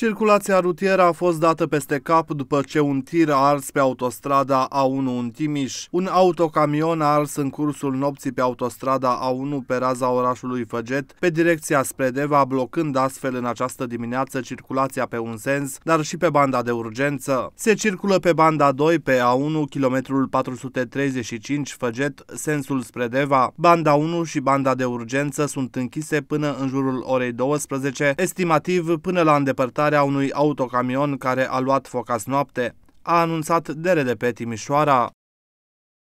Circulația rutieră a fost dată peste cap după ce un tir a ars pe autostrada A1 în Timiș. Un autocamion a ars în cursul nopții pe autostrada A1 pe raza orașului Făget, pe direcția spre Deva, blocând astfel în această dimineață circulația pe un sens, dar și pe banda de urgență. Se circulă pe banda 2 pe A1, kilometrul 435 Făget, sensul spre Deva. Banda 1 și banda de urgență sunt închise până în jurul orei 12, estimativ până la îndepărtare arestarea unui autocamion care a luat foc azi noapte, a anunțat DRDP Timișoara.